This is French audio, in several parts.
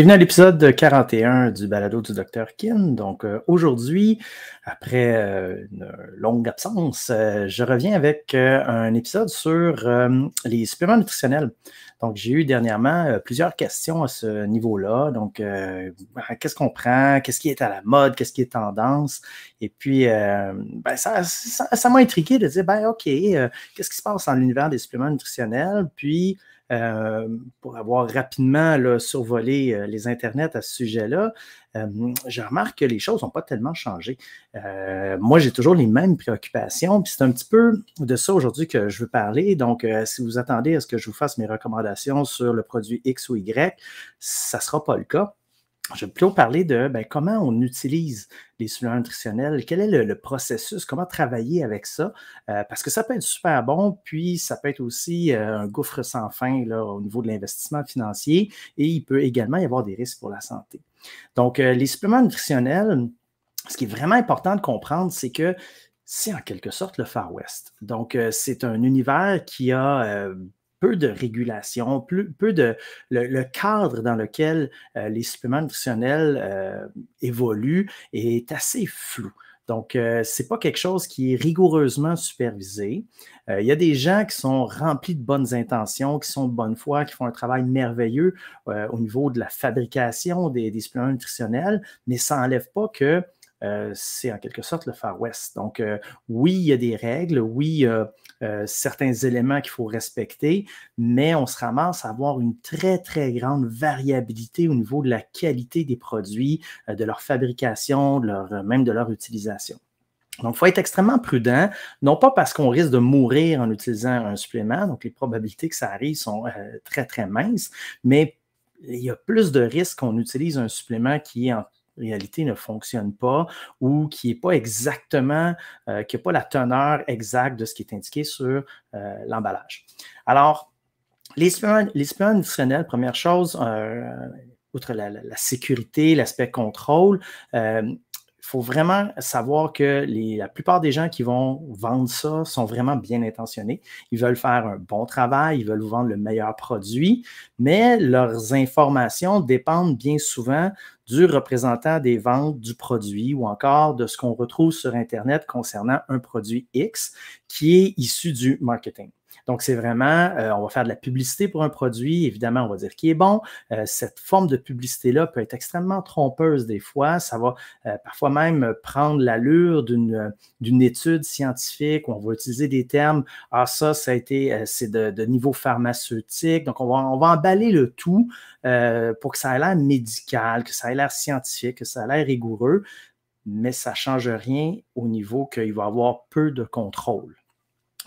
Bienvenue à l'épisode 41 du balado du Dr. Kin. Donc euh, aujourd'hui, après euh, une longue absence, euh, je reviens avec un épisode sur les suppléments nutritionnels. Donc j'ai eu dernièrement plusieurs questions à ce niveau-là. Donc hein, qu'est-ce qu'on prend, qu'est-ce qui est à la mode, qu'est-ce qui est tendance. Et puis ben, ça, ça, m'a intrigué de dire, ben ok, qu'est-ce qui se passe dans l'univers des suppléments nutritionnels? Puis euh, pour avoir rapidement survolé euh, les internets à ce sujet-là, euh, je remarque que les choses n'ont pas tellement changé. moi, j'ai toujours les mêmes préoccupations, puis c'est un petit peu de ça aujourd'hui que je veux parler. Donc, si vous attendez à ce que je vous fasse mes recommandations sur le produit X ou Y, ça ne sera pas le cas je vais plutôt parler de ben, comment on utilise les suppléments nutritionnels, quel est le, processus, comment travailler avec ça, euh, parce que ça peut être super bon, puis ça peut être aussi euh, un gouffre sans fin au niveau de l'investissement financier, et il peut également y avoir des risques pour la santé. Donc, euh, les suppléments nutritionnels, ce qui est vraiment important de comprendre, c'est que c'est en quelque sorte le Far West. Donc, c'est un univers qui a peu de régulation, peu de le, cadre dans lequel euh, les suppléments nutritionnels euh, évoluent est assez flou. Donc, euh, c'est ce n'est pas quelque chose qui est rigoureusement supervisé. Il y a des gens qui sont remplis de bonnes intentions, qui sont de bonne foi, qui font un travail merveilleux au niveau de la fabrication des, des suppléments nutritionnels, mais ça n'enlève pas que euh, c'est en quelque sorte le Far West. Donc, euh, oui, il y a des règles, oui, euh, certains éléments qu'il faut respecter, mais on se ramasse à avoir une très, très grande variabilité au niveau de la qualité des produits, de leur fabrication, même de leur utilisation. Donc, il faut être extrêmement prudent, non pas parce qu'on risque de mourir en utilisant un supplément, donc les probabilités que ça arrive sont très, très minces, mais il y a plus de risques qu'on utilise un supplément qui est en réalité ne fonctionne pas ou qui n'est pas exactement, euh, qui n'a pas la teneur exacte de ce qui est indiqué sur euh, l'emballage. Alors, les nutritionnel, première chose, euh, outre la sécurité, l'aspect contrôle, faut vraiment savoir que la plupart des gens qui vont vendre ça sont vraiment bien intentionnés. Ils veulent faire un bon travail, ils veulent vous vendre le meilleur produit, mais leurs informations dépendent bien souvent du représentant des ventes du produit ou encore de ce qu'on retrouve sur Internet concernant un produit X qui est issu du marketing. Donc, c'est vraiment, euh, on va faire de la publicité pour un produit, évidemment, on va dire qu'il est bon. Euh, cette forme de publicité-là peut être extrêmement trompeuse des fois. Ça va euh, parfois même prendre l'allure d'une étude scientifique où on va utiliser des termes, ah ça, ça a été, c'est de, niveau pharmaceutique. Donc, on va, on va emballer le tout pour que ça ait l'air médical, que ça ait l'air scientifique, que ça ait l'air rigoureux mais ça ne change rien au niveau qu'il va y avoir peu de contrôle.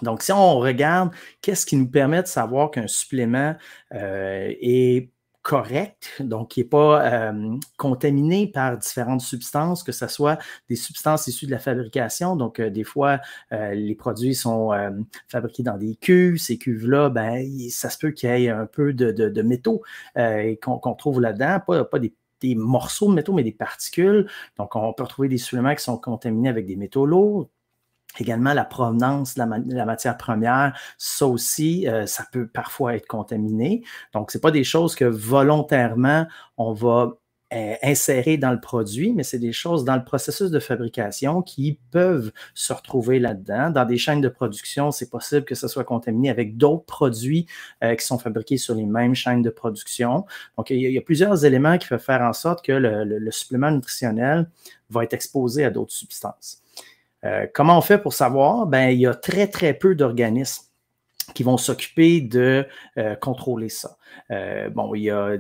Donc, si on regarde qu'est-ce qui nous permet de savoir qu'un supplément euh, est correct, donc qui n'est pas euh, contaminé par différentes substances, que ce soit des substances issues de la fabrication. Donc, euh, des fois, les produits sont fabriqués dans des cuves. Ces cuves-là, ben, ça se peut qu'il y ait un peu de, métaux qu'on trouve là-dedans, pas, des des morceaux de métaux, mais des particules. Donc, on peut retrouver des suppléments qui sont contaminés avec des métaux lourds, Également, la provenance de la, matière première, ça aussi, euh, ça peut parfois être contaminé. Donc, ce pas des choses que volontairement, on va euh, insérer dans le produit, mais c'est des choses dans le processus de fabrication qui peuvent se retrouver là-dedans. Dans des chaînes de production, c'est possible que ça soit contaminé avec d'autres produits euh, qui sont fabriqués sur les mêmes chaînes de production. Donc, il y, a, plusieurs éléments qui peuvent faire en sorte que le supplément nutritionnel va être exposé à d'autres substances. Euh, comment on fait pour savoir? Ben, il y a très, très peu d'organismes qui vont s'occuper de euh, contrôler ça. Euh, bon, il y a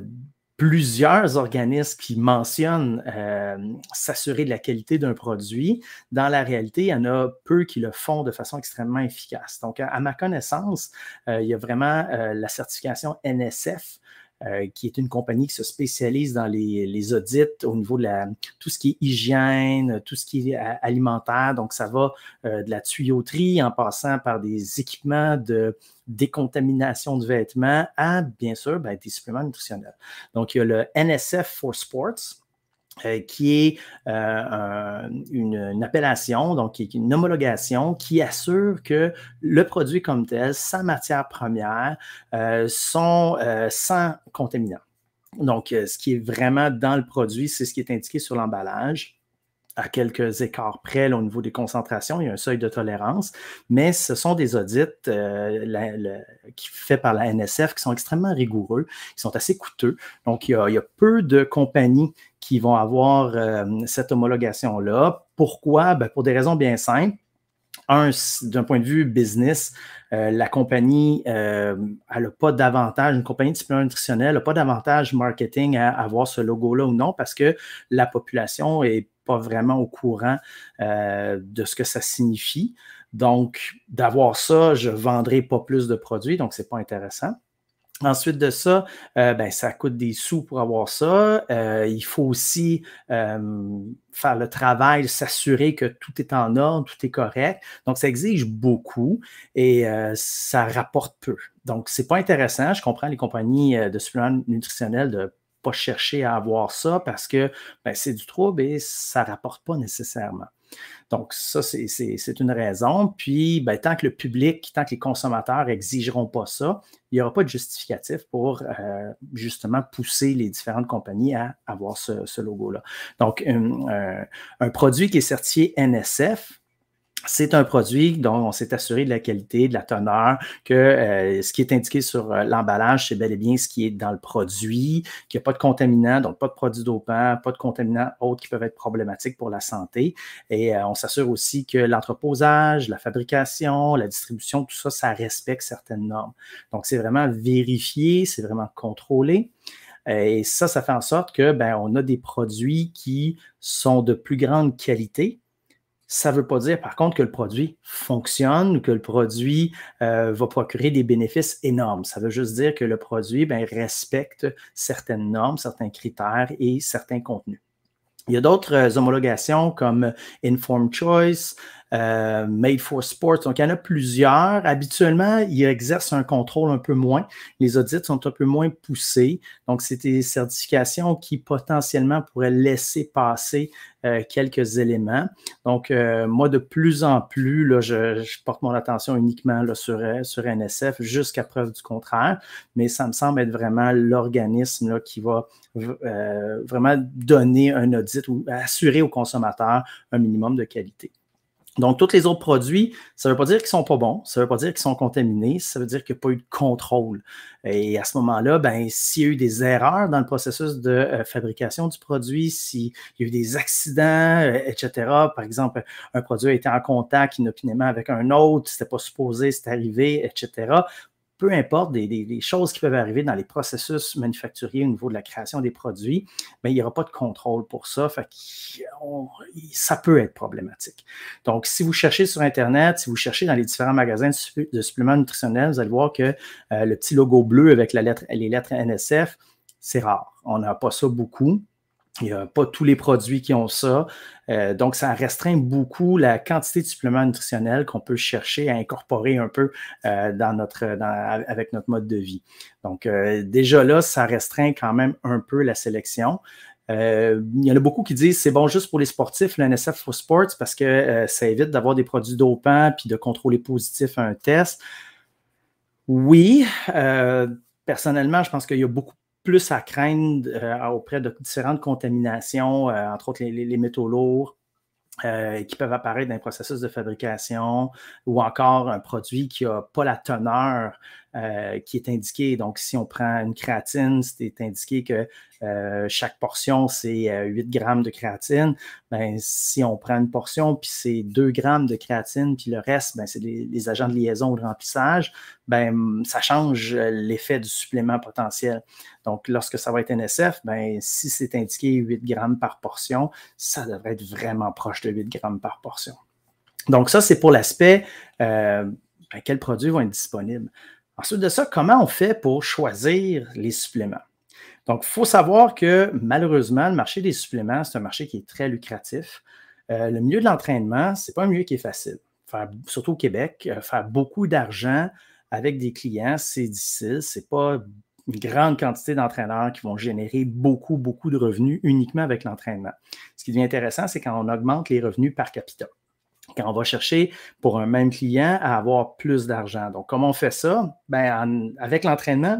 plusieurs organismes qui mentionnent s'assurer de la qualité d'un produit. Dans la réalité, il y en a peu qui le font de façon extrêmement efficace. Donc, à ma connaissance, il y a vraiment la certification NSF euh, qui est une compagnie qui se spécialise dans les, audits au niveau de tout ce qui est hygiène, tout ce qui est alimentaire. Donc, ça va euh, de la tuyauterie en passant par des équipements de décontamination de vêtements à, bien sûr, ben, des suppléments nutritionnels. Donc, il y a le NSF for Sports euh, qui est euh, une, appellation, donc qui est une homologation qui assure que le produit comme tel, sans matière première, euh, sont sans contaminants. Donc, ce qui est vraiment dans le produit, c'est ce qui est indiqué sur l'emballage à quelques écarts près au niveau des concentrations, il y a un seuil de tolérance, mais ce sont des audits euh, qui faits par la NSF qui sont extrêmement rigoureux, qui sont assez coûteux. Donc, il y a, peu de compagnies qui vont avoir euh, cette homologation-là. Pourquoi? Ben, pour des raisons bien simples un, d'un point de vue business, euh, la compagnie, elle n'a pas d'avantage, une compagnie de supplément nutritionnel n'a pas d'avantage marketing à avoir ce logo-là ou non parce que la population est pas vraiment au courant euh, de ce que ça signifie. Donc, d'avoir ça, je ne vendrai pas plus de produits, donc ce n'est pas intéressant. Ensuite de ça, euh, ben, ça coûte des sous pour avoir ça. Euh, il faut aussi faire le travail, s'assurer que tout est en ordre, tout est correct. Donc, ça exige beaucoup et ça rapporte peu. Donc, ce n'est pas intéressant. Je comprends les compagnies de suppléments nutritionnels de pas chercher à avoir ça parce que ben, c'est du trouble et ça ne rapporte pas nécessairement. Donc, ça, c'est une raison. Puis, ben, tant que le public, tant que les consommateurs n'exigeront pas ça, il n'y aura pas de justificatif pour euh, justement pousser les différentes compagnies à avoir ce, logo-là. Donc, euh, un produit qui est certifié NSF, c'est un produit dont on s'est assuré de la qualité, de la teneur, que euh, ce qui est indiqué sur euh, l'emballage, c'est bel et bien ce qui est dans le produit, qu'il n'y a pas de contaminants, donc pas de produits dopants, pas de contaminants autres qui peuvent être problématiques pour la santé. Et euh, on s'assure aussi que l'entreposage, la fabrication, la distribution, tout ça, ça respecte certaines normes. Donc, c'est vraiment vérifié, c'est vraiment contrôlé. Et ça, ça fait en sorte que ben, on a des produits qui sont de plus grande qualité, ça ne veut pas dire, par contre, que le produit fonctionne ou que le produit euh, va procurer des bénéfices énormes. Ça veut juste dire que le produit ben, respecte certaines normes, certains critères et certains contenus. Il y a d'autres euh, homologations comme Informed Choice, euh, Made for Sports. Donc, il y en a plusieurs. Habituellement, ils exercent un contrôle un peu moins. Les audits sont un peu moins poussés. Donc, c'est des certifications qui potentiellement pourraient laisser passer euh, quelques éléments. Donc, euh, moi, de plus en plus, je, porte mon attention uniquement sur, NSF jusqu'à preuve du contraire, mais ça me semble être vraiment l'organisme qui va vraiment donner un audit ou assurer aux consommateurs un minimum de qualité. Donc, tous les autres produits, ça ne veut pas dire qu'ils ne sont pas bons, ça ne veut pas dire qu'ils sont contaminés, ça veut dire qu'il n'y a pas eu de contrôle. Et à ce moment-là, ben, s'il y a eu des erreurs dans le processus de euh, fabrication du produit, s'il y a eu des accidents, euh, etc., par exemple, un produit a été en contact inopinément avec un autre, c'était pas supposé, c'est arrivé, etc., peu importe des, choses qui peuvent arriver dans les processus manufacturiers au niveau de la création des produits, mais ben, il n'y aura pas de contrôle pour ça. ça peut être problématique. Donc, si vous cherchez sur Internet, si vous cherchez dans les différents magasins de suppléments nutritionnels, vous allez voir que euh, le petit logo bleu avec les lettres NSF, c'est rare. On n'a pas ça beaucoup. Il n'y a pas tous les produits qui ont ça. Euh, donc, ça restreint beaucoup la quantité de suppléments nutritionnels qu'on peut chercher à incorporer un peu euh, dans notre, avec notre mode de vie. Donc, euh, déjà là, ça restreint quand même un peu la sélection. il y en a beaucoup qui disent c'est bon juste pour les sportifs, le NSF for Sports, parce que ça évite d'avoir des produits dopants puis de contrôler positif à un test. Oui, personnellement, je pense qu'il y a beaucoup plus à craindre euh, auprès de différentes contaminations, euh, entre autres les, métaux lourds. Euh, qui peuvent apparaître dans les processus de fabrication ou encore un produit qui n'a pas la teneur euh, qui est indiqué. Donc, si on prend une créatine, c'est indiqué que euh, chaque portion, c'est 8 euh, grammes de créatine. Ben, si on prend une portion, puis c'est 2 grammes de créatine, puis le reste, ben, c'est les, agents de liaison ou de remplissage, ben, ça change l'effet du supplément potentiel. Donc, lorsque ça va être NSF, ben, si c'est indiqué 8 grammes par portion, ça devrait être vraiment proche de 8 grammes par portion. Donc, ça, c'est pour l'aspect ben, quels produits vont être disponibles. Ensuite de ça, comment on fait pour choisir les suppléments? Donc, il faut savoir que malheureusement, le marché des suppléments, c'est un marché qui est très lucratif. Euh, le milieu de l'entraînement, ce n'est pas un milieu qui est facile. surtout au Québec, euh, faire beaucoup d'argent avec des clients, c'est difficile. Ce n'est pas une grande quantité d'entraîneurs qui vont générer beaucoup, beaucoup de revenus uniquement avec l'entraînement. Ce qui devient intéressant, c'est quand on augmente les revenus par capita quand on va chercher pour un même client à avoir plus d'argent. Donc, comment on fait ça? Ben, avec l'entraînement,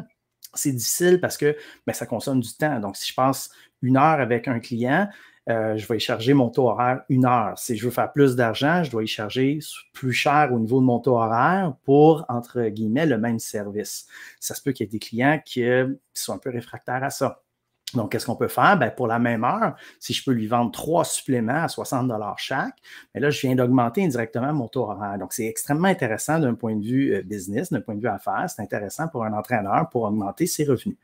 c'est difficile parce que ben, ça consomme du temps. Donc, si je passe une heure avec un client, euh, je vais charger mon taux horaire une heure. Si je veux faire plus d'argent, je dois y charger plus cher au niveau de mon taux horaire pour, entre guillemets, le même service. Ça se peut qu'il y ait des clients qui, euh, qui sont un peu réfractaires à ça. Donc, qu'est-ce qu'on peut faire? Ben, pour la même heure, si je peux lui vendre trois suppléments à 60 chaque, mais ben là, je viens d'augmenter indirectement mon taux horaire. Donc, c'est extrêmement intéressant d'un point de vue euh, business, d'un point de vue affaires. C'est intéressant pour un entraîneur pour augmenter ses revenus.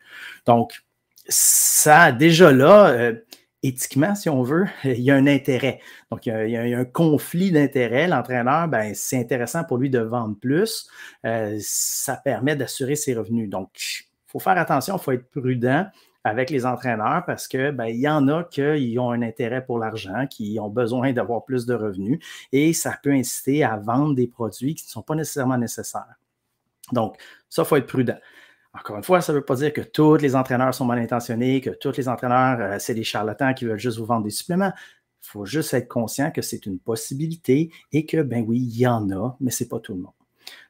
Donc, ça, déjà là, euh, éthiquement, si on veut, il y a un intérêt. Donc, il y a, un conflit d'intérêts. L'entraîneur, ben, c'est intéressant pour lui de vendre plus. Euh, ça permet d'assurer ses revenus. Donc, il faut faire attention, il faut être prudent avec les entraîneurs parce que ben, il y en a qui ont un intérêt pour l'argent, qui ont besoin d'avoir plus de revenus et ça peut inciter à vendre des produits qui ne sont pas nécessairement nécessaires. Donc, ça, il faut être prudent. Encore une fois, ça ne veut pas dire que tous les entraîneurs sont mal intentionnés, que tous les entraîneurs, euh, c'est des charlatans qui veulent juste vous vendre des suppléments. Il faut juste être conscient que c'est une possibilité et que, ben oui, il y en a, mais ce n'est pas tout le monde.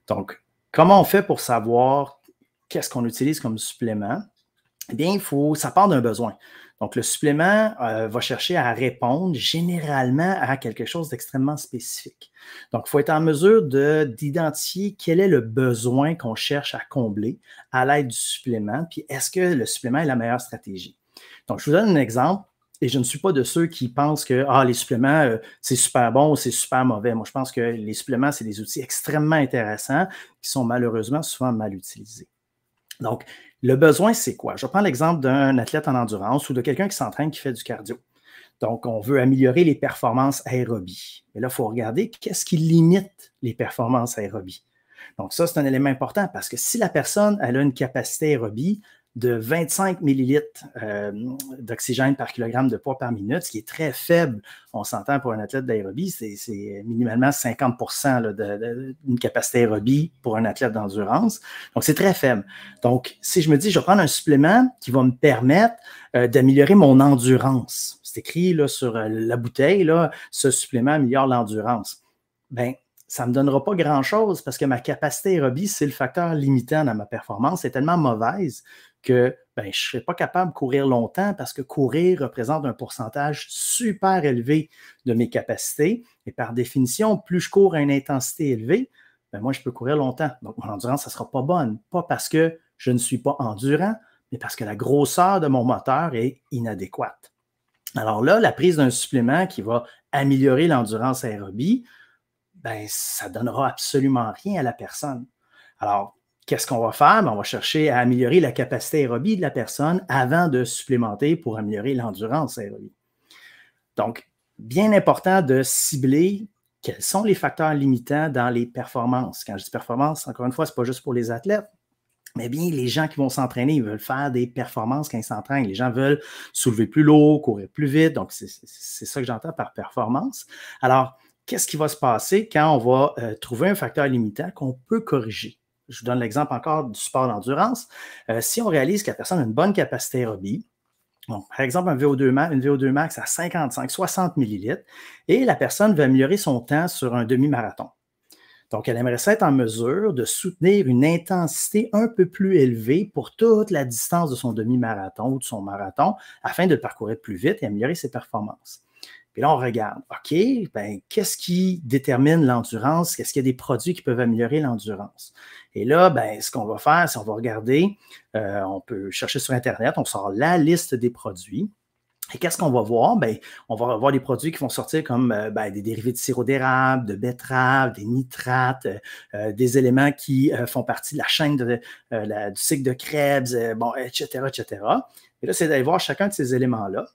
Donc, comment on fait pour savoir qu'est-ce qu'on utilise comme supplément? eh bien, il faut, ça part d'un besoin. Donc, le supplément euh, va chercher à répondre généralement à quelque chose d'extrêmement spécifique. Donc, il faut être en mesure d'identifier quel est le besoin qu'on cherche à combler à l'aide du supplément, puis est-ce que le supplément est la meilleure stratégie. Donc, je vous donne un exemple. Et je ne suis pas de ceux qui pensent que ah, les suppléments, euh, c'est super bon ou c'est super mauvais. Moi, je pense que les suppléments, c'est des outils extrêmement intéressants qui sont malheureusement souvent mal utilisés. Donc, le besoin, c'est quoi? Je prends l'exemple d'un athlète en endurance ou de quelqu'un qui s'entraîne, qui fait du cardio. Donc, on veut améliorer les performances aérobies. Mais là, il faut regarder qu'est-ce qui limite les performances aérobies. Donc, ça, c'est un élément important parce que si la personne elle a une capacité aérobie, de 25 millilitres euh, d'oxygène par kilogramme de poids par minute, ce qui est très faible. On s'entend pour un athlète d'aérobie, c'est minimalement 50 d'une capacité aérobie pour un athlète d'endurance. Donc, c'est très faible. Donc, si je me dis, je vais prendre un supplément qui va me permettre euh, d'améliorer mon endurance, c'est écrit là, sur euh, la bouteille, là, ce supplément améliore l'endurance. Bien, ça ne me donnera pas grand-chose parce que ma capacité aérobie, c'est le facteur limitant dans ma performance, c'est tellement mauvaise que ben, je ne serais pas capable de courir longtemps parce que courir représente un pourcentage super élevé de mes capacités. Et par définition, plus je cours à une intensité élevée, ben, moi, je peux courir longtemps. Donc, mon endurance, ça ne sera pas bonne. Pas parce que je ne suis pas endurant, mais parce que la grosseur de mon moteur est inadéquate. Alors là, la prise d'un supplément qui va améliorer l'endurance aérobie, ben, ça ne donnera absolument rien à la personne. Alors, qu'est-ce qu'on va faire? Ben, on va chercher à améliorer la capacité aérobie de la personne avant de supplémenter pour améliorer l'endurance aérobie. Donc, bien important de cibler quels sont les facteurs limitants dans les performances. Quand je dis performance, encore une fois, ce n'est pas juste pour les athlètes, mais bien les gens qui vont s'entraîner, ils veulent faire des performances quand ils s'entraînent. Les gens veulent soulever plus lourd, courir plus vite. Donc, c'est ça que j'entends par performance. Alors, qu'est-ce qui va se passer quand on va euh, trouver un facteur limitant qu'on peut corriger? je vous donne l'exemple encore du sport d'endurance. Euh, si on réalise que la personne a une bonne capacité aérobie, par exemple, un VO2 max, une VO2 max à 55, 60 millilitres, et la personne veut améliorer son temps sur un demi-marathon. Donc, elle aimerait être en mesure de soutenir une intensité un peu plus élevée pour toute la distance de son demi-marathon ou de son marathon afin de le parcourir plus vite et améliorer ses performances. Et là, on regarde, OK, ben, qu'est-ce qui détermine l'endurance? Qu'est-ce qu'il y a des produits qui peuvent améliorer l'endurance? Et là, ben, ce qu'on va faire, c'est qu'on va regarder, euh, on peut chercher sur Internet, on sort la liste des produits. Et qu'est-ce qu'on va voir? Ben, on va voir des produits qui vont sortir comme euh, ben, des dérivés de sirop d'érable, de betterave, des nitrates, euh, des éléments qui font partie de la chaîne du cycle de Krebs, bon, etc., etc. Et là, c'est d'aller voir chacun de ces éléments-là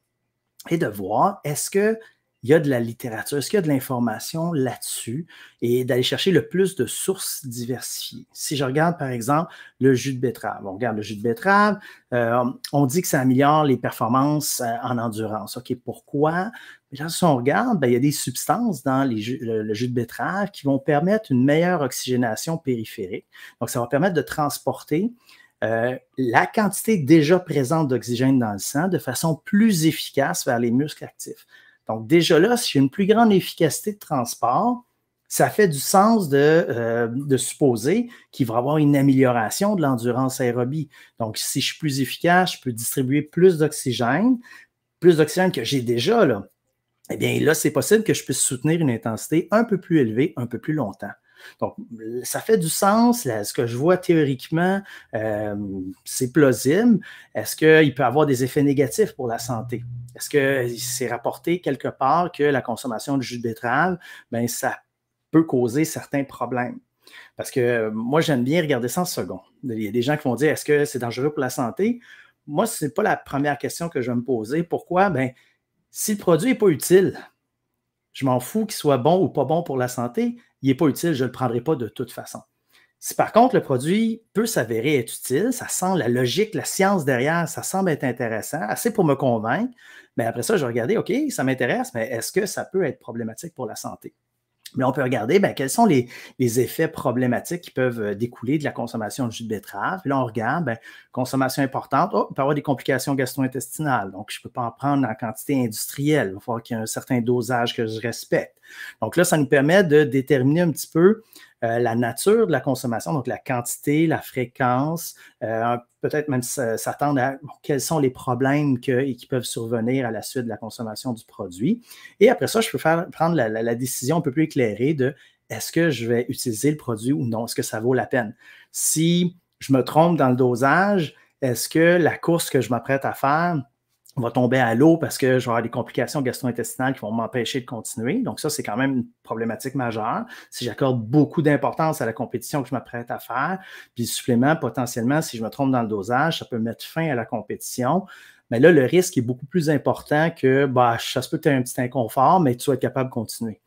et de voir est-ce que il y a de la littérature, est-ce qu'il y a de l'information là-dessus et d'aller chercher le plus de sources diversifiées. Si je regarde, par exemple, le jus de betterave, on regarde le jus de betterave, euh, on dit que ça améliore les performances euh, en endurance. OK, pourquoi? Là, si on regarde, ben, il y a des substances dans le, jus de betterave qui vont permettre une meilleure oxygénation périphérique. Donc, ça va permettre de transporter euh, la quantité déjà présente d'oxygène dans le sang de façon plus efficace vers les muscles actifs. Donc, déjà là, si j'ai une plus grande efficacité de transport, ça fait du sens de, euh, de supposer qu'il va y avoir une amélioration de l'endurance aérobie. Donc, si je suis plus efficace, je peux distribuer plus d'oxygène, plus d'oxygène que j'ai déjà, là. Eh bien, là, c'est possible que je puisse soutenir une intensité un peu plus élevée, un peu plus longtemps. Donc, ça fait du sens. ce que je vois théoriquement, euh, c'est plausible. Est-ce qu'il peut avoir des effets négatifs pour la santé? Est-ce que c'est rapporté quelque part que la consommation de jus de betterave, ben, ça peut causer certains problèmes? Parce que euh, moi, j'aime bien regarder ça en second. Il y a des gens qui vont dire est-ce que c'est dangereux pour la santé? Moi, ce n'est pas la première question que je vais me poser. Pourquoi? Ben, si le produit n'est pas utile, je m'en fous qu'il soit bon ou pas bon pour la santé il n'est pas utile, je ne le prendrai pas de toute façon. Si par contre le produit peut s'avérer être utile, ça sent la logique, la science derrière, ça semble être intéressant, assez pour me convaincre, mais après ça, je vais regarder, OK, ça m'intéresse, mais est-ce que ça peut être problématique pour la santé? Mais on peut regarder ben, quels sont les, effets problématiques qui peuvent euh, découler de la consommation de jus de betterave. Puis là, on regarde, ben, consommation importante, oh, il peut avoir des complications gastro-intestinales. Donc, je ne peux pas en prendre en quantité industrielle. Il va falloir qu'il y ait un certain dosage que je respecte. Donc là, ça nous permet de déterminer un petit peu euh, la nature de la consommation, donc la quantité, la fréquence, euh, peut-être même s'attendre à quels sont les problèmes qui peuvent survenir à la suite de la consommation du produit. Et après ça, je peux faire, prendre la, la décision un peu plus éclairée de est-ce que je vais utiliser le produit ou non? Est-ce que ça vaut la peine? Si je me trompe dans le dosage, est-ce que la course que je m'apprête à faire, on va tomber à l'eau parce que je vais avoir des complications gastro-intestinales qui vont m'empêcher de continuer. Donc ça, c'est quand même une problématique majeure. Si j'accorde beaucoup d'importance à la compétition que je m'apprête à faire, puis le supplément, potentiellement, si je me trompe dans le dosage, ça peut mettre fin à la compétition. Mais là, le risque est beaucoup plus important que bah, ça se peut que tu aies un petit inconfort, mais tu vas être capable de continuer.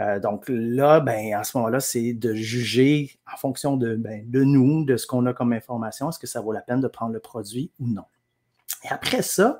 Euh, donc là, ben, à ce moment-là, c'est de juger en fonction de, ben, de nous, de ce qu'on a comme information, est-ce que ça vaut la peine de prendre le produit ou non. Et après ça,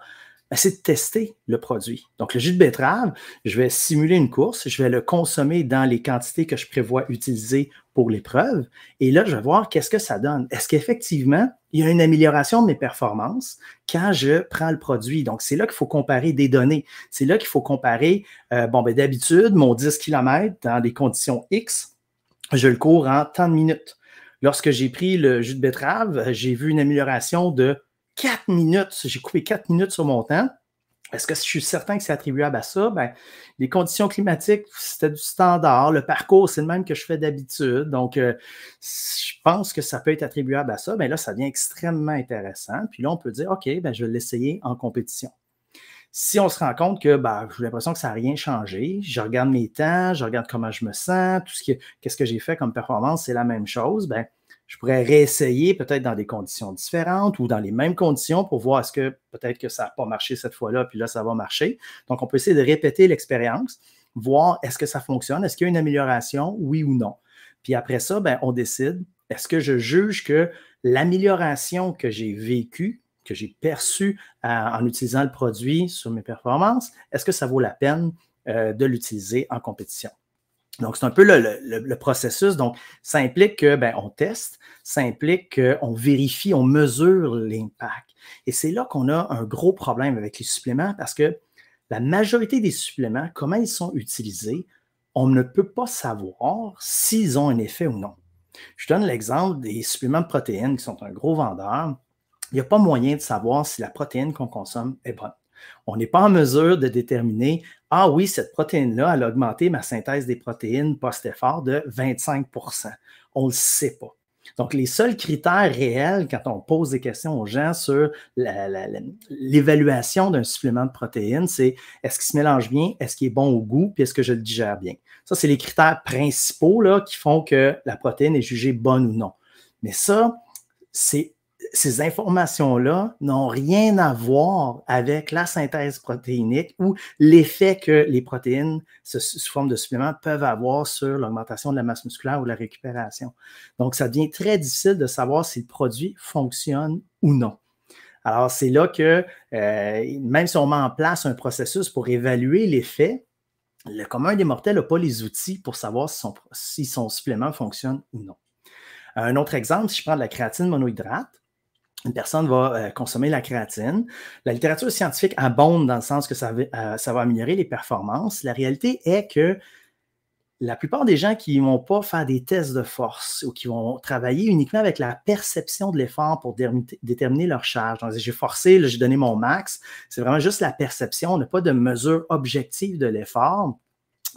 ben, c'est de tester le produit. Donc, le jus de betterave, je vais simuler une course, je vais le consommer dans les quantités que je prévois utiliser pour l'épreuve. Et là, je vais voir qu'est-ce que ça donne. Est-ce qu'effectivement, il y a une amélioration de mes performances quand je prends le produit? Donc, c'est là qu'il faut comparer des données. C'est là qu'il faut comparer, euh, bon, ben, d'habitude, mon 10 km dans des conditions X, je le cours en tant de minutes. Lorsque j'ai pris le jus de betterave, j'ai vu une amélioration de Quatre minutes. J'ai coupé quatre minutes sur mon temps. Est-ce que je suis certain que c'est attribuable à ça? Ben, les conditions climatiques, c'était du standard. Le parcours, c'est le même que je fais d'habitude. Donc, euh, je pense que ça peut être attribuable à ça. Mais ben là, ça devient extrêmement intéressant. Puis là, on peut dire, OK, ben, je vais l'essayer en compétition. Si on se rend compte que ben, j'ai l'impression que ça n'a rien changé, je regarde mes temps, je regarde comment je me sens, tout ce qu'est-ce que j'ai fait comme performance, c'est la même chose, ben, je pourrais réessayer peut-être dans des conditions différentes ou dans les mêmes conditions pour voir est-ce que peut-être que ça n'a pas marché cette fois-là, puis là, ça va marcher. Donc, on peut essayer de répéter l'expérience, voir est-ce que ça fonctionne, est-ce qu'il y a une amélioration, oui ou non. Puis après ça, ben, on décide, est-ce que je juge que l'amélioration que j'ai vécue, que j'ai perçue euh, en utilisant le produit sur mes performances, est-ce que ça vaut la peine euh, de l'utiliser en compétition? Donc, c'est un peu le, processus. Donc, ça implique que ben, on teste, ça implique qu'on vérifie, on mesure l'impact. Et c'est là qu'on a un gros problème avec les suppléments parce que la majorité des suppléments, comment ils sont utilisés, on ne peut pas savoir s'ils ont un effet ou non. Je donne l'exemple des suppléments de protéines qui sont un gros vendeur. Il n'y a pas moyen de savoir si la protéine qu'on consomme est bonne. On n'est pas en mesure de déterminer, ah oui, cette protéine-là, elle a augmenté ma synthèse des protéines post-effort de 25 On ne le sait pas. Donc, les seuls critères réels quand on pose des questions aux gens sur l'évaluation d'un supplément de protéines, c'est est-ce qu'il se mélange bien, est-ce qu'il est bon au goût, puis est-ce que je le digère bien. Ça, c'est les critères principaux là, qui font que la protéine est jugée bonne ou non. Mais ça, c'est ces informations-là n'ont rien à voir avec la synthèse protéinique ou l'effet que les protéines sous, forme de suppléments peuvent avoir sur l'augmentation de la masse musculaire ou la récupération. Donc, ça devient très difficile de savoir si le produit fonctionne ou non. Alors, c'est là que, euh, même si on met en place un processus pour évaluer l'effet, le commun des mortels n'a pas les outils pour savoir si son, si son supplément fonctionne ou non. Un autre exemple, si je prends de la créatine monohydrate, une personne va euh, consommer la créatine. La littérature scientifique abonde dans le sens que euh, ça, va améliorer les performances. La réalité est que la plupart des gens qui ne vont pas faire des tests de force ou qui vont travailler uniquement avec la perception de l'effort pour déterminer leur charge. j'ai forcé, j'ai donné mon max. C'est vraiment juste la perception, on n'a pas de mesure objective de l'effort.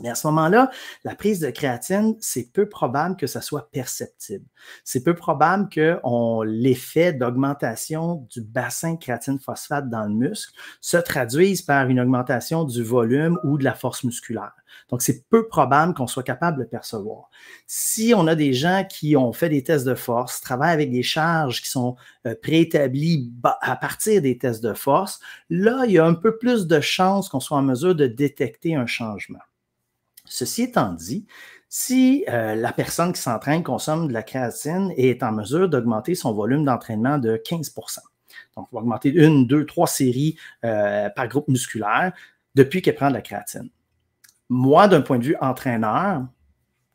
Mais à ce moment-là, la prise de créatine, c'est peu probable que ça soit perceptible. C'est peu probable que l'effet d'augmentation du bassin de créatine phosphate dans le muscle se traduise par une augmentation du volume ou de la force musculaire. Donc, c'est peu probable qu'on soit capable de percevoir. Si on a des gens qui ont fait des tests de force, travaillent avec des charges qui sont euh, préétablies à partir des tests de force, là, il y a un peu plus de chances qu'on soit en mesure de détecter un changement. Ceci étant dit, si euh, la personne qui s'entraîne consomme de la créatine et est en mesure d'augmenter son volume d'entraînement de 15 donc on va augmenter une, deux, trois séries euh, par groupe musculaire depuis qu'elle prend de la créatine. Moi, d'un point de vue entraîneur,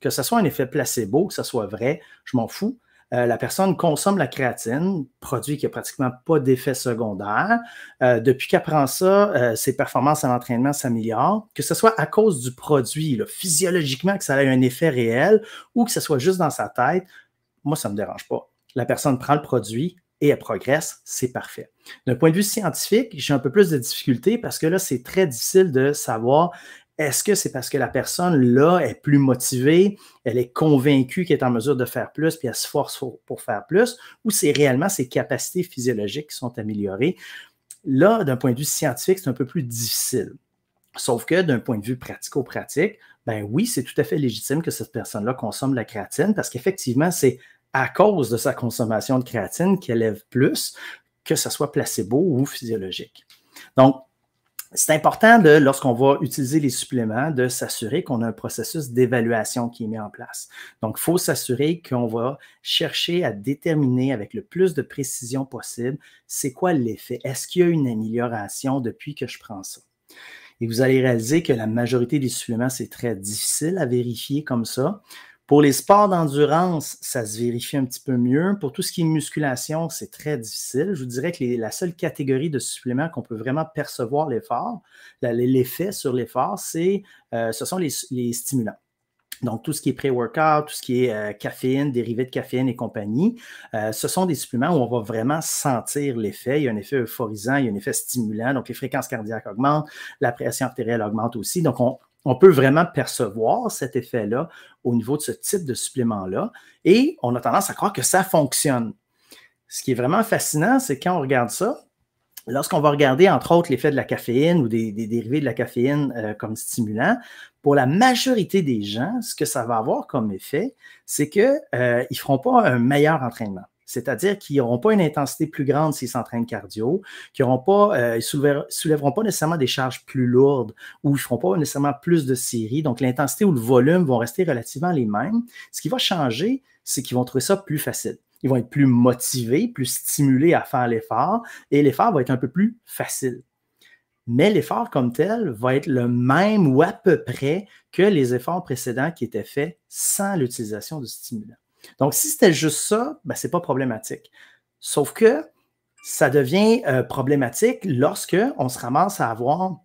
que ce soit un effet placebo, que ce soit vrai, je m'en fous. Euh, la personne consomme la créatine, produit qui n'a pratiquement pas d'effet secondaire. Euh, depuis qu'elle prend ça, euh, ses performances à l'entraînement s'améliorent, que ce soit à cause du produit, physiologiquement, que ça ait un effet réel ou que ce soit juste dans sa tête. Moi, ça ne me dérange pas. La personne prend le produit, et elle progresse, c'est parfait. D'un point de vue scientifique, j'ai un peu plus de difficultés parce que là, c'est très difficile de savoir est-ce que c'est parce que la personne, là, est plus motivée, elle est convaincue qu'elle est en mesure de faire plus, puis elle se force pour faire plus, ou c'est réellement ses capacités physiologiques qui sont améliorées? Là, d'un point de vue scientifique, c'est un peu plus difficile. Sauf que d'un point de vue pratico-pratique, ben oui, c'est tout à fait légitime que cette personne-là consomme la créatine parce qu'effectivement, c'est à cause de sa consommation de créatine qu'elle lève plus, que ce soit placebo ou physiologique. Donc, c'est important, de, lorsqu'on va utiliser les suppléments, de s'assurer qu'on a un processus d'évaluation qui est mis en place. Donc, il faut s'assurer qu'on va chercher à déterminer avec le plus de précision possible, c'est quoi l'effet? Est-ce qu'il y a une amélioration depuis que je prends ça? Et vous allez réaliser que la majorité des suppléments, c'est très difficile à vérifier comme ça. Pour les sports d'endurance, ça se vérifie un petit peu mieux. Pour tout ce qui est musculation, c'est très difficile. Je vous dirais que la seule catégorie de suppléments qu'on peut vraiment percevoir l'effort, l'effet sur l'effort, c'est, euh, ce sont les, stimulants. Donc, tout ce qui est pré-workout, tout ce qui est euh, caféine, dérivés de caféine et compagnie, euh, ce sont des suppléments où on va vraiment sentir l'effet. Il y a un effet euphorisant, il y a un effet stimulant. Donc, les fréquences cardiaques augmentent, la pression artérielle augmente aussi. Donc, on, on peut vraiment percevoir cet effet-là au niveau de ce type de supplément-là et on a tendance à croire que ça fonctionne. Ce qui est vraiment fascinant, c'est quand on regarde ça, lorsqu'on va regarder entre autres l'effet de la caféine ou des, dérivés de la caféine euh, comme stimulant, pour la majorité des gens, ce que ça va avoir comme effet, c'est qu'ils euh, ne feront pas un meilleur entraînement. C'est-à-dire qu'ils n'auront pas une intensité plus grande s'ils s'entraînent cardio, qu'ils ne pas, euh, soulèveront, pas nécessairement des charges plus lourdes ou ils feront pas nécessairement plus de séries. Donc, l'intensité ou le volume vont rester relativement les mêmes. Ce qui va changer, c'est qu'ils vont trouver ça plus facile. Ils vont être plus motivés, plus stimulés à faire l'effort et l'effort va être un peu plus facile. Mais l'effort comme tel va être le même ou à peu près que les efforts précédents qui étaient faits sans l'utilisation de stimulant. Donc, si c'était juste ça, ben, ce n'est pas problématique. Sauf que ça devient euh, problématique lorsque on se ramasse à avoir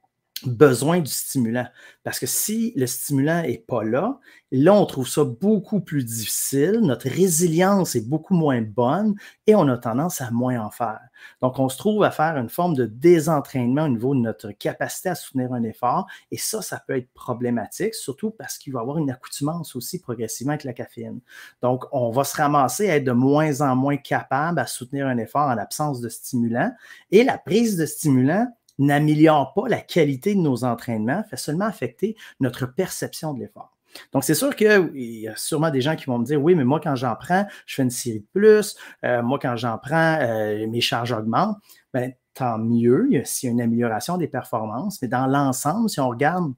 besoin du stimulant. Parce que si le stimulant n'est pas là, là, on trouve ça beaucoup plus difficile, notre résilience est beaucoup moins bonne et on a tendance à moins en faire. Donc, on se trouve à faire une forme de désentraînement au niveau de notre capacité à soutenir un effort et ça, ça peut être problématique, surtout parce qu'il va y avoir une accoutumance aussi progressivement avec la caféine. Donc, on va se ramasser à être de moins en moins capable à soutenir un effort en l'absence de stimulant et la prise de stimulant n'améliore pas la qualité de nos entraînements, fait seulement affecter notre perception de l'effort. Donc, c'est sûr qu'il y a sûrement des gens qui vont me dire, oui, mais moi, quand j'en prends, je fais une série de plus, euh, moi, quand j'en prends, euh, mes charges augmentent. Ben, tant mieux s'il y a une amélioration des performances, mais dans l'ensemble, si on regarde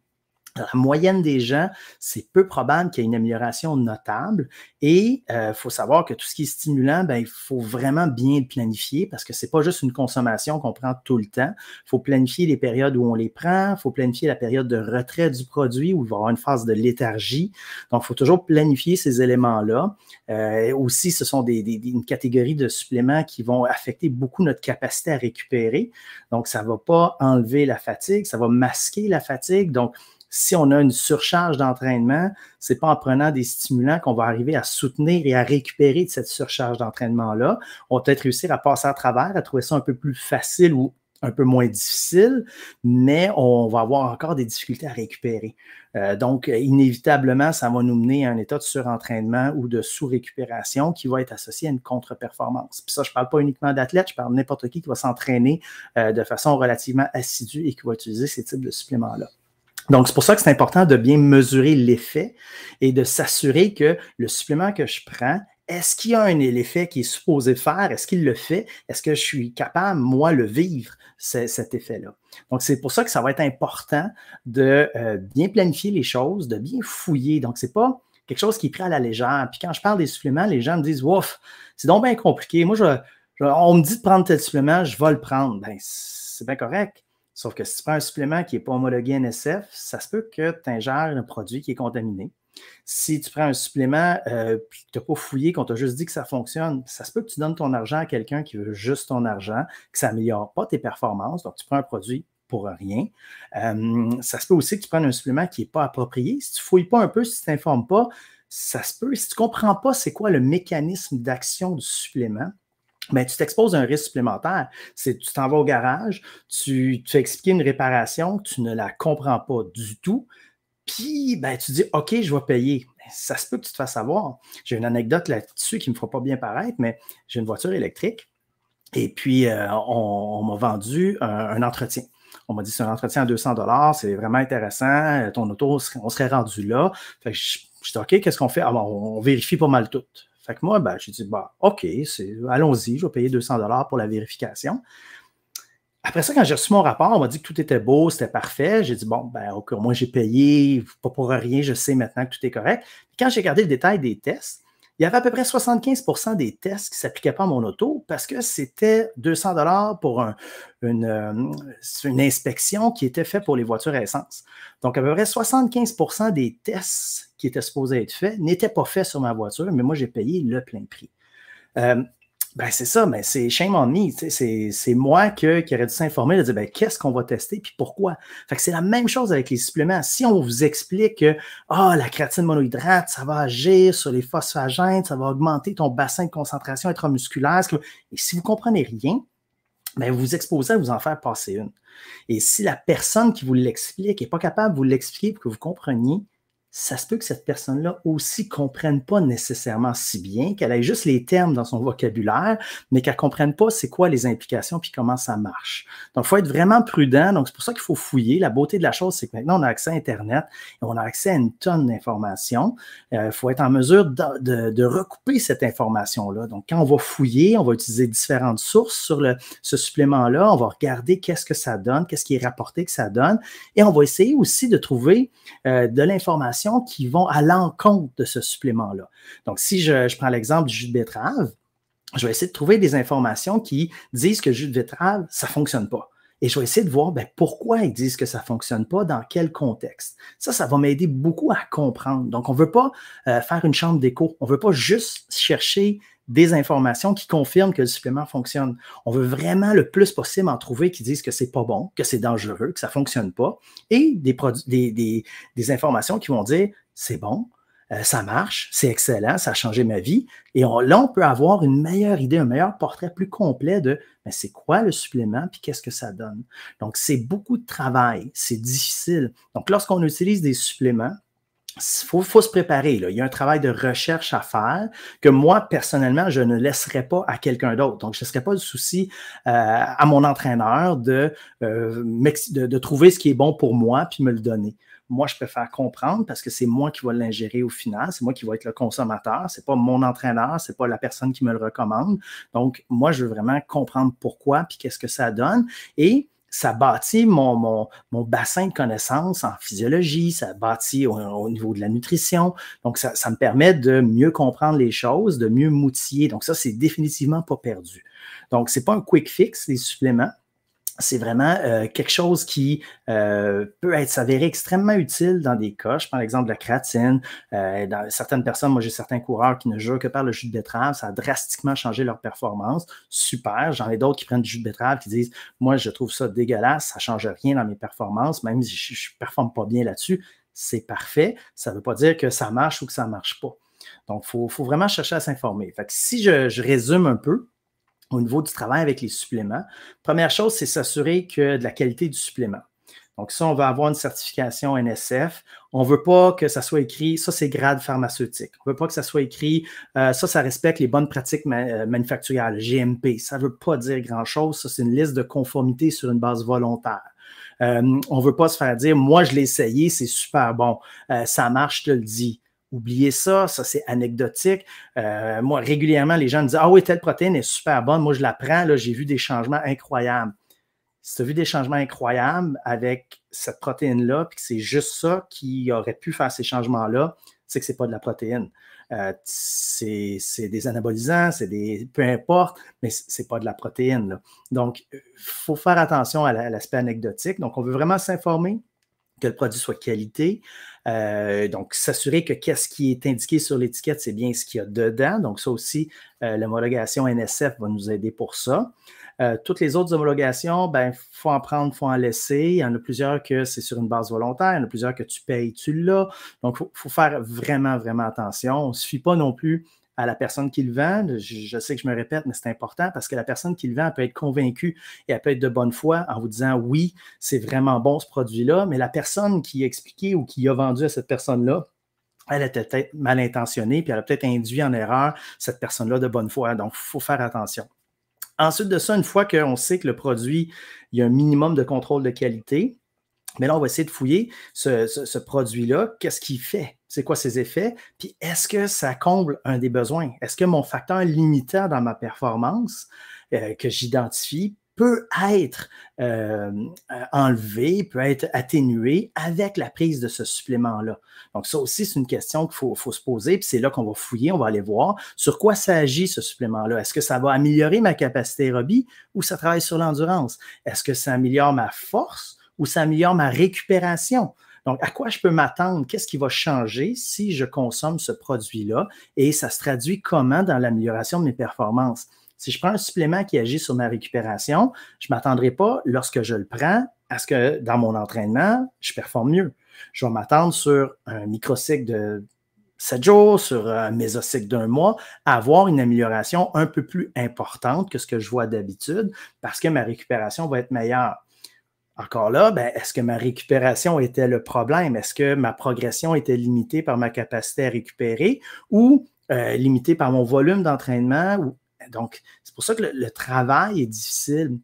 la moyenne des gens, c'est peu probable qu'il y ait une amélioration notable. Et il euh, faut savoir que tout ce qui est stimulant, ben, il faut vraiment bien le planifier parce que ce n'est pas juste une consommation qu'on prend tout le temps. Il faut planifier les périodes où on les prend, il faut planifier la période de retrait du produit où il va y avoir une phase de léthargie. Donc, il faut toujours planifier ces éléments-là. Euh, aussi, ce sont des, catégories de suppléments qui vont affecter beaucoup notre capacité à récupérer. Donc, ça ne va pas enlever la fatigue, ça va masquer la fatigue. Donc, si on a une surcharge d'entraînement, ce n'est pas en prenant des stimulants qu'on va arriver à soutenir et à récupérer de cette surcharge d'entraînement-là. On va peut-être réussir à passer à travers, à trouver ça un peu plus facile ou un peu moins difficile, mais on va avoir encore des difficultés à récupérer. Euh, donc, inévitablement, ça va nous mener à un état de surentraînement ou de sous-récupération qui va être associé à une contre-performance. Puis ça, je ne parle pas uniquement d'athlètes, je parle de n'importe qui qui va s'entraîner euh, de façon relativement assidue et qui va utiliser ces types de suppléments-là. Donc, c'est pour ça que c'est important de bien mesurer l'effet et de s'assurer que le supplément que je prends, est-ce qu'il y a un effet qui est supposé faire? Est-ce qu'il le fait? Est-ce que je suis capable, moi, de vivre, cet effet-là? Donc, c'est pour ça que ça va être important de euh, bien planifier les choses, de bien fouiller. Donc, c'est pas quelque chose qui est pris à la légère. Puis quand je parle des suppléments, les gens me disent, ouf, c'est donc bien compliqué. Moi, on me dit de prendre tel supplément, je vais le prendre. Ben, c'est bien correct. Sauf que si tu prends un supplément qui n'est pas homologué NSF, ça se peut que tu ingères un produit qui est contaminé. Si tu prends un supplément et euh, que tu n'as pas fouillé, qu'on t'a juste dit que ça fonctionne, ça se peut que tu donnes ton argent à quelqu'un qui veut juste ton argent, que ça n'améliore pas tes performances. Donc, tu prends un produit pour rien. Euh, ça se peut aussi que tu prennes un supplément qui n'est pas approprié. Si tu ne fouilles pas un peu, si tu ne t'informes pas, ça se peut. Si tu ne comprends pas c'est quoi le mécanisme d'action du supplément, mais ben, tu t'exposes à un risque supplémentaire. C'est tu t'en vas au garage, tu, tu expliques une réparation, tu ne la comprends pas du tout, puis ben, tu dis OK, je vais payer. Ben, ça se peut que tu te fasses avoir. J'ai une anecdote là-dessus qui ne me fera pas bien paraître, mais j'ai une voiture électrique et puis euh, on, m'a vendu un, entretien. On m'a dit c'est un entretien à 200 dollars, c'est vraiment intéressant, ton auto, on serait rendu là. Fait que je, dis OK, qu'est-ce qu'on fait? Ah, on, on vérifie pas mal tout. Fait que moi, ben, j'ai dit, bah, OK, allons-y, je vais payer 200 pour la vérification. Après ça, quand j'ai reçu mon rapport, on m'a dit que tout était beau, c'était parfait. J'ai dit, bon, ben, OK, moi, j'ai payé, pas pour rien, je sais maintenant que tout est correct. quand j'ai regardé le détail des tests, il y avait à peu près 75 des tests qui ne s'appliquaient pas à mon auto parce que c'était 200 dollars pour euh, une, inspection qui était faite pour les voitures à essence. Donc, à peu près 75 des tests qui étaient supposés être faits n'étaient pas faits sur ma voiture, mais moi, j'ai payé le plein prix. Euh, ben, c'est ça, mais c'est shame on me. C'est moi qui aurais dû s'informer, de dire ben, qu'est-ce qu'on va tester puis pourquoi. Fait que c'est la même chose avec les suppléments. Si on vous explique que ah, la créatine monohydrate, ça va agir sur les phosphagènes, ça va augmenter ton bassin de concentration intramusculaire, et si vous comprenez rien, ben, vous vous exposez à vous en faire passer une. Et si la personne qui vous l'explique n'est pas capable de vous l'expliquer pour que vous compreniez, ça se peut que cette personne-là aussi comprenne pas nécessairement si bien, qu'elle ait juste les termes dans son vocabulaire, mais qu'elle comprenne pas c'est quoi les implications puis comment ça marche. Donc, il faut être vraiment prudent. Donc, c'est pour ça qu'il faut fouiller. La beauté de la chose, c'est que maintenant, on a accès à Internet et on a accès à une tonne d'informations. Il euh, faut être en mesure de, recouper cette information-là. Donc, quand on va fouiller, on va utiliser différentes sources sur ce supplément-là. On va regarder qu'est-ce que ça donne, qu'est-ce qui est rapporté que ça donne. Et on va essayer aussi de trouver euh, de l'information qui vont à l'encontre de ce supplément-là. Donc, si je, prends l'exemple du jus de betterave, je vais essayer de trouver des informations qui disent que le jus de betterave, ça ne fonctionne pas. Et je vais essayer de voir ben, pourquoi ils disent que ça ne fonctionne pas, dans quel contexte. Ça, ça va m'aider beaucoup à comprendre. Donc, on ne veut pas euh, faire une chambre d'écho. On ne veut pas juste chercher des informations qui confirment que le supplément fonctionne. On veut vraiment le plus possible en trouver qui disent que c'est pas bon, que c'est dangereux, que ça fonctionne pas, et des, des, informations qui vont dire c'est bon, euh, ça marche, c'est excellent, ça a changé ma vie. Et on, là, on peut avoir une meilleure idée, un meilleur portrait plus complet de mais c'est quoi le supplément, puis qu'est-ce que ça donne. Donc, c'est beaucoup de travail, c'est difficile. Donc, lorsqu'on utilise des suppléments, il faut, se préparer. Là. Il y a un travail de recherche à faire que moi, personnellement, je ne laisserai pas à quelqu'un d'autre. Donc, je ne laisserai pas de souci euh, à mon entraîneur euh, de, de, trouver ce qui est bon pour moi puis me le donner. Moi, je préfère comprendre parce que c'est moi qui vais l'ingérer au final, c'est moi qui vais être le consommateur, c'est pas mon entraîneur, c'est pas la personne qui me le recommande. Donc, moi, je veux vraiment comprendre pourquoi puis qu'est-ce que ça donne. Et ça bâtit mon, mon, bassin de connaissances en physiologie, ça bâtit au, niveau de la nutrition. Donc, ça, ça, me permet de mieux comprendre les choses, de mieux m'outiller. Donc, ça, c'est définitivement pas perdu. Donc, c'est pas un quick fix, les suppléments c'est vraiment euh, quelque chose qui euh, peut être s'avérer extrêmement utile dans des coches, par exemple la créatine. Euh, dans certaines personnes, moi j'ai certains coureurs qui ne jouent que par le jus de betterave, ça a drastiquement changé leur performance. Super. J'en ai d'autres qui prennent du jus de betterave qui disent moi je trouve ça dégueulasse, ça change rien dans mes performances, même si je, ne performe pas bien là-dessus. C'est parfait. Ça ne veut pas dire que ça marche ou que ça marche pas. Donc, il faut, vraiment chercher à s'informer. si je résume un peu, au niveau du travail avec les suppléments. Première chose, c'est s'assurer que de la qualité du supplément. Donc, ça, on va avoir une certification NSF. On ne veut pas que ça soit écrit, ça, c'est grade pharmaceutique. On ne veut pas que ça soit écrit, euh, ça, ça respecte les bonnes pratiques ma euh, GMP. Ça ne veut pas dire grand-chose. Ça, c'est une liste de conformité sur une base volontaire. Euh, on ne veut pas se faire dire, moi, je l'ai essayé, c'est super bon, ça marche, je te le dis. Oubliez ça, ça c'est anecdotique. Euh, moi, régulièrement, les gens me disent Ah oui, telle protéine est super bonne, moi je la prends, là, j'ai vu des changements incroyables. Si tu as vu des changements incroyables avec cette protéine-là, puis que c'est juste ça qui aurait pu faire ces changements-là, c'est que ce n'est pas de la protéine. Euh, c'est, des anabolisants, c'est des. peu importe, mais ce n'est pas de la protéine. Donc, il euh, faut faire attention à l'aspect anecdotique. Donc, on veut vraiment s'informer, que le produit soit qualité. Euh, donc, s'assurer que qu'est-ce qui est indiqué sur l'étiquette, c'est bien ce qu'il y a dedans. Donc, ça aussi, euh, l'homologation NSF va nous aider pour ça. Euh, toutes les autres homologations, il ben, faut en prendre, il faut en laisser. Il y en a plusieurs que c'est sur une base volontaire, il y en a plusieurs que tu payes, tu l'as. Donc, il faut, faut, faire vraiment, vraiment attention. On ne suffit pas non plus à la personne qui le vend. Je, sais que je me répète, mais c'est important parce que la personne qui le vend peut être convaincue et elle peut être de bonne foi en vous disant oui, c'est vraiment bon ce produit-là, mais la personne qui a expliqué ou qui a vendu à cette personne-là, elle était peut-être mal intentionnée, puis elle a peut-être induit en erreur cette personne-là de bonne foi. Donc, il faut faire attention. Ensuite de ça, une fois qu'on sait que le produit, il y a un minimum de contrôle de qualité, mais là, on va essayer de fouiller ce produit-là. Qu'est-ce qu'il fait? c'est quoi ses effets, puis est-ce que ça comble un des besoins? Est-ce que mon facteur limitant dans ma performance euh, que j'identifie peut être euh, euh, enlevé, peut être atténué avec la prise de ce supplément-là. Donc, ça aussi, c'est une question qu'il faut, se poser, puis c'est là qu'on va fouiller, on va aller voir sur quoi ça agit, ce supplément-là. Est-ce que ça va améliorer ma capacité aérobie ou ça travaille sur l'endurance? Est-ce que ça améliore ma force ou ça améliore ma récupération? Donc, à quoi je peux m'attendre? Qu'est-ce qui va changer si je consomme ce produit-là? Et ça se traduit comment dans l'amélioration de mes performances? Si je prends un supplément qui agit sur ma récupération, je ne m'attendrai pas, lorsque je le prends, à ce que dans mon entraînement, je performe mieux. Je vais m'attendre sur un microcycle de 7 jours, sur un mésocycle d'un mois, à avoir une amélioration un peu plus importante que ce que je vois d'habitude parce que ma récupération va être meilleure. Encore là, ben, est-ce que ma récupération était le problème? Est-ce que ma progression était limitée par ma capacité à récupérer ou euh, limitée par mon volume d'entraînement? Donc, c'est pour ça que le, travail est difficile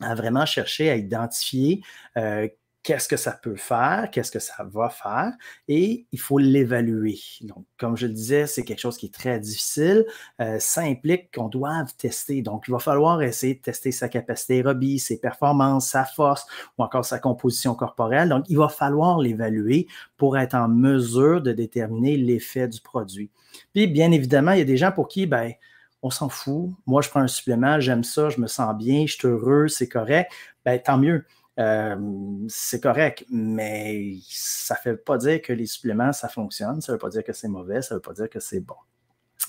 à vraiment chercher à identifier euh, qu'est-ce que ça peut faire, qu'est-ce que ça va faire, et il faut l'évaluer. Donc, comme je le disais, c'est quelque chose qui est très difficile. Euh, ça implique qu'on doit tester. Donc, il va falloir essayer de tester sa capacité aérobie, ses performances, sa force ou encore sa composition corporelle. Donc, il va falloir l'évaluer pour être en mesure de déterminer l'effet du produit. Puis, bien évidemment, il y a des gens pour qui, ben, on s'en fout. Moi, je prends un supplément, j'aime ça, je me sens bien, je suis heureux, c'est correct. Ben, tant mieux. Euh, c'est correct, mais ça ne veut pas dire que les suppléments, ça fonctionne, ça ne veut pas dire que c'est mauvais, ça ne veut pas dire que c'est bon.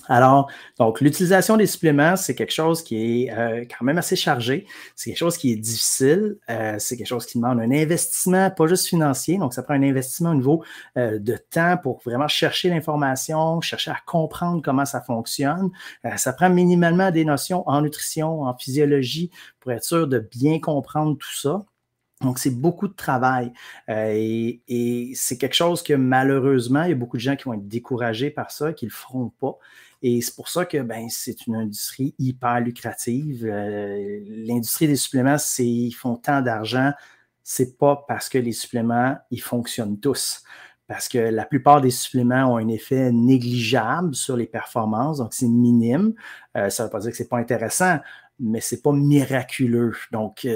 Alors, donc, l'utilisation des suppléments, c'est quelque chose qui est euh, quand même assez chargé. C'est quelque chose qui est difficile. Euh, c'est quelque chose qui demande un investissement, pas juste financier. Donc, ça prend un investissement au niveau de temps pour vraiment chercher l'information, chercher à comprendre comment ça fonctionne. ça prend minimalement des notions en nutrition, en physiologie, pour être sûr de bien comprendre tout ça. Donc, c'est beaucoup de travail euh, et, c'est quelque chose que malheureusement, il y a beaucoup de gens qui vont être découragés par ça, qui ne le feront pas. Et c'est pour ça que ben, c'est une industrie hyper lucrative. Euh, l'industrie des suppléments, c'est ils font tant d'argent, c'est pas parce que les suppléments, ils fonctionnent tous. Parce que la plupart des suppléments ont un effet négligeable sur les performances, donc c'est minime. Euh, ça ne veut pas dire que ce n'est pas intéressant, mais ce n'est pas miraculeux. Donc,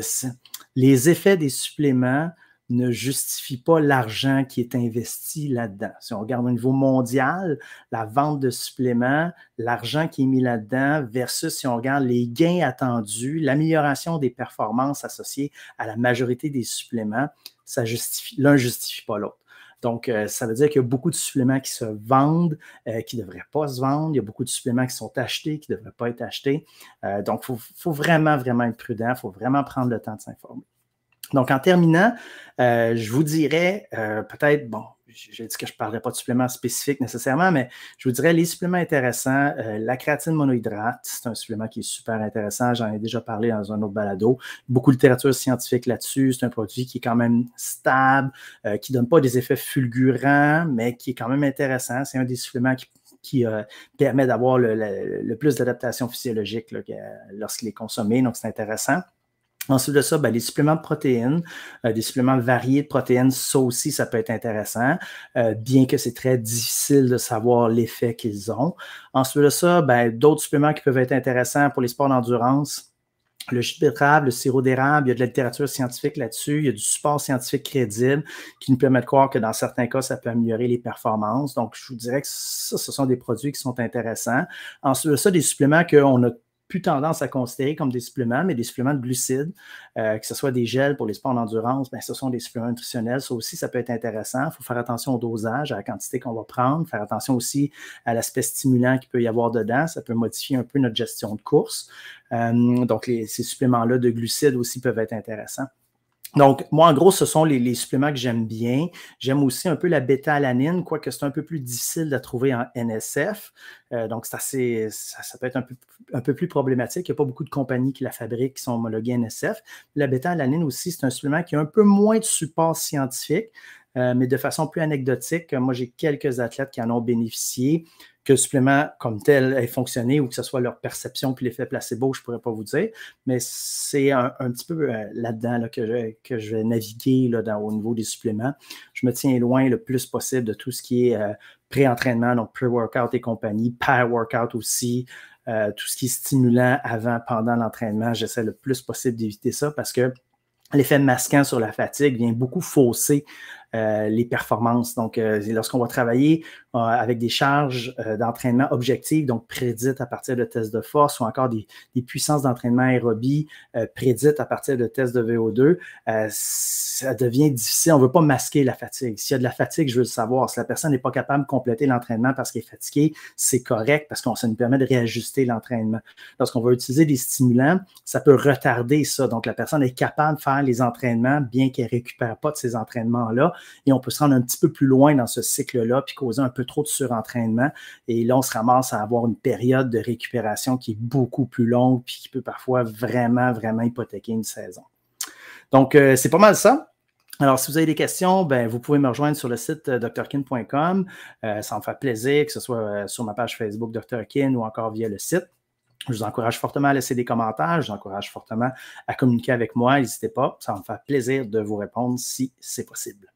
les effets des suppléments ne justifient pas l'argent qui est investi là-dedans. Si on regarde au niveau mondial, la vente de suppléments, l'argent qui est mis là-dedans versus si on regarde les gains attendus, l'amélioration des performances associées à la majorité des suppléments, ça justifie l'un justifie pas l'autre. Donc, euh, ça veut dire qu'il y a beaucoup de suppléments qui se vendent, euh, qui ne devraient pas se vendre. Il y a beaucoup de suppléments qui sont achetés, qui ne devraient pas être achetés. Euh, donc, il faut, faut, vraiment, vraiment être prudent. Il faut vraiment prendre le temps de s'informer. Donc, en terminant, je vous dirais peut-être, bon, j'ai dit que je ne parlerai pas de suppléments spécifiques nécessairement, mais je vous dirais les suppléments intéressants. Euh, la créatine monohydrate, c'est un supplément qui est super intéressant. J'en ai déjà parlé dans un autre balado. Beaucoup de littérature scientifique là-dessus. C'est un produit qui est quand même stable, euh, qui ne donne pas des effets fulgurants, mais qui est quand même intéressant. C'est un des suppléments qui euh, permet d'avoir le, plus d'adaptation physiologique lorsqu'il est consommé, donc c'est intéressant. Ensuite de ça, ben, les suppléments de protéines, euh, des suppléments variés de protéines, ça aussi, ça peut être intéressant, euh, bien que c'est très difficile de savoir l'effet qu'ils ont. Ensuite de ça, ben, d'autres suppléments qui peuvent être intéressants pour les sports d'endurance, le jus le sirop d'érable, il y a de la littérature scientifique là-dessus, il y a du support scientifique crédible qui nous permet de croire que dans certains cas, ça peut améliorer les performances. Donc, je vous dirais que ce sont des produits qui sont intéressants. Ensuite, ça, des suppléments qu'on a plus tendance à considérer comme des suppléments, mais des suppléments de glucides, euh, que ce soit des gels pour les sports d'endurance, ben, ce sont des suppléments nutritionnels. Ça aussi, ça peut être intéressant. Il faut faire attention au dosage, à la quantité qu'on va prendre, faire attention aussi à l'aspect stimulant qu'il peut y avoir dedans. Ça peut modifier un peu notre gestion de course. Euh, donc, ces suppléments-là de glucides aussi peuvent être intéressants. Donc, moi, en gros, ce sont les, suppléments que j'aime bien. J'aime aussi un peu la bêta-alanine, quoique c'est un peu plus difficile à trouver en NSF. Euh, donc, ça, peut être un peu, un peu plus problématique. Il n'y a pas beaucoup de compagnies qui la fabriquent, qui sont homologuées NSF. La bêta-alanine aussi, c'est un supplément qui a un peu moins de support scientifique. Euh, mais de façon plus anecdotique, moi, j'ai quelques athlètes qui en ont bénéficié, que le supplément comme tel ait fonctionné ou que ce soit leur perception puis l'effet placebo, je ne pourrais pas vous dire, mais c'est un, petit peu euh, là-dedans que, je, que je vais naviguer là, au niveau des suppléments. Je me tiens loin le plus possible de tout ce qui est euh, pré-entraînement, donc pré-workout et compagnie, par workout aussi, tout ce qui est stimulant avant, pendant l'entraînement, j'essaie le plus possible d'éviter ça parce que l'effet masquant sur la fatigue vient beaucoup fausser euh, les performances. Donc, euh, lorsqu'on va travailler euh, avec des charges d'entraînement objectives, donc prédites à partir de tests de force ou encore des, puissances d'entraînement aérobie prédites à partir de tests de VO2, ça devient difficile. On ne veut pas masquer la fatigue. S'il y a de la fatigue, je veux le savoir. Si la personne n'est pas capable de compléter l'entraînement parce qu'elle est fatiguée, c'est correct parce qu'on ça nous permet de réajuster l'entraînement. Lorsqu'on va utiliser des stimulants, ça peut retarder ça. Donc, la personne est capable de faire les entraînements, bien qu'elle ne récupère pas de ces entraînements-là, et on peut se rendre un petit peu plus loin dans ce cycle-là, puis causer un peu trop de surentraînement. Et là, on se ramasse à avoir une période de récupération qui est beaucoup plus longue, puis qui peut parfois vraiment, vraiment hypothéquer une saison. Donc, euh, c'est pas mal ça. Alors, si vous avez des questions, ben, vous pouvez me rejoindre sur le site euh, drkin.com. Euh, ça me fait plaisir, que ce soit sur ma page Facebook drkin ou encore via le site. Je vous encourage fortement à laisser des commentaires. Je vous encourage fortement à communiquer avec moi. N'hésitez pas. Ça me fait plaisir de vous répondre si c'est possible.